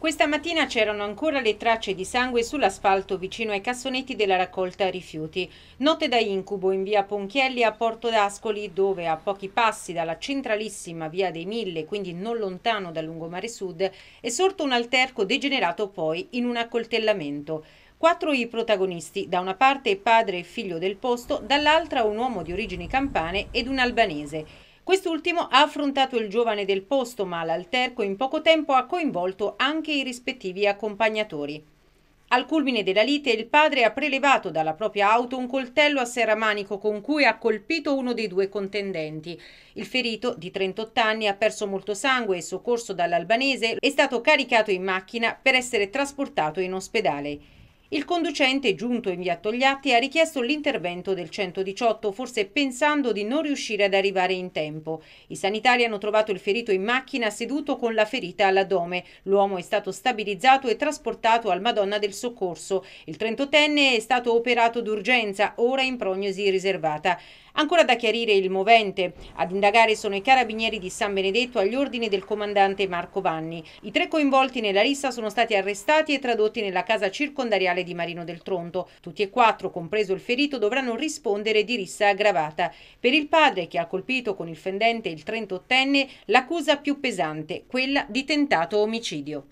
Questa mattina c'erano ancora le tracce di sangue sull'asfalto vicino ai cassonetti della raccolta rifiuti. Note da incubo in via Ponchielli a Porto d'Ascoli, dove a pochi passi dalla centralissima via dei Mille, quindi non lontano dal lungomare sud, è sorto un alterco degenerato poi in un accoltellamento. Quattro i protagonisti, da una parte padre e figlio del posto, dall'altra un uomo di origini campane ed un albanese. Quest'ultimo ha affrontato il giovane del posto, ma l'alterco in poco tempo ha coinvolto anche i rispettivi accompagnatori. Al culmine della lite il padre ha prelevato dalla propria auto un coltello a serramanico con cui ha colpito uno dei due contendenti. Il ferito, di 38 anni, ha perso molto sangue e soccorso dall'albanese è stato caricato in macchina per essere trasportato in ospedale. Il conducente, giunto in via Togliatti, ha richiesto l'intervento del 118, forse pensando di non riuscire ad arrivare in tempo. I sanitari hanno trovato il ferito in macchina seduto con la ferita all'addome. L'uomo è stato stabilizzato e trasportato al Madonna del Soccorso. Il 38enne è stato operato d'urgenza, ora in prognosi riservata. Ancora da chiarire il movente. Ad indagare sono i carabinieri di San Benedetto agli ordini del comandante Marco Vanni. I tre coinvolti nella rissa sono stati arrestati e tradotti nella casa circondariale penale di Marino del Tronto. Tutti e quattro, compreso il ferito, dovranno rispondere di rissa aggravata. Per il padre, che ha colpito con il fendente il 38enne, l'accusa più pesante, quella di tentato omicidio.